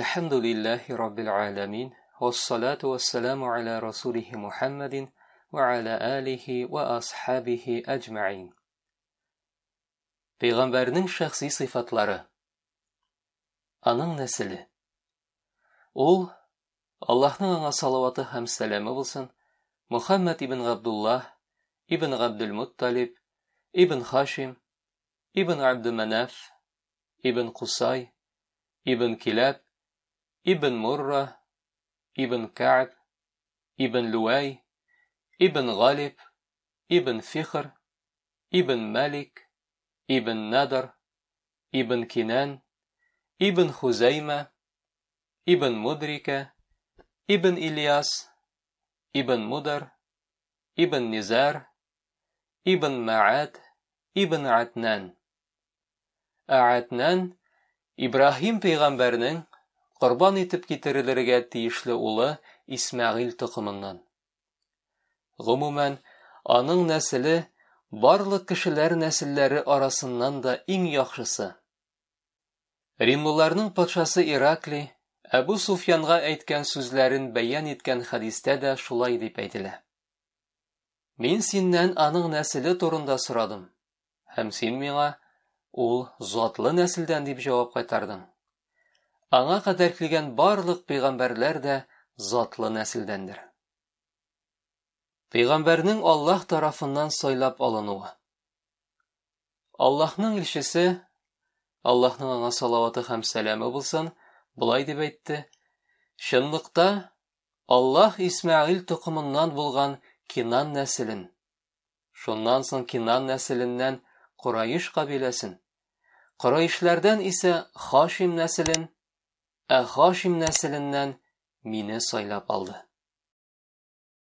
الحمد لله رب العالمين والصلاة والسلام على رسوله محمد وعلى آله وأصحابه أجمعين Peygamberinin şahsi sıfatları Аның нәсілі Ол, Аллахның аңа салаваты һәм сәләме булсын, Мухаммад ибн Габдуллах, ибн Габдулмутталиб, ибн Хашим, ибн Абдуманаф, ибн Кусай, ибн Киләб, ابن مرة ابن كعب ابن لواي ابن غالب ابن فخر ابن مالك ابن نادر ابن كنان ابن خزيمة ابن مدركة ابن إلياس ابن مدر ابن نزار ابن معاد ابن عتنان عتنان إبراهيم بيغمبرنن құрбан етіп китерелергә тиешле ұлы Исмәғил тұқымынан. Гомумән, аның нәсілі барлық кішілер нәсілләрі арасыннан да иң яқшысы. Римлыларның патшасы Иракли Әбу Суфянға әйткән сүзләрін бәйән еткән хәдистә дә шулай дип әйтелә. Мин синнән аның нәсілі турында сұрадым. Һәм син миңа ул затлы нәсілдән дип җавап кайтардың. Аңа кадәр барлық барлық дә затлы нәселдәндер. Пәйгамбәрнең Аллах тарафынан сайлап алынуы. Аллаһның елшісі Аллаһның аңа салаваты һәм сәләмі былай былай деп әйтте: Шынлықта Аллаһ исмаил болған Кинан нәсілін, шуннан соң Кинан нәсілінен құрайыш қабиләсін, Кураишләрдән исә Хашим нәсілін ә ғашим мине мені сайлап алды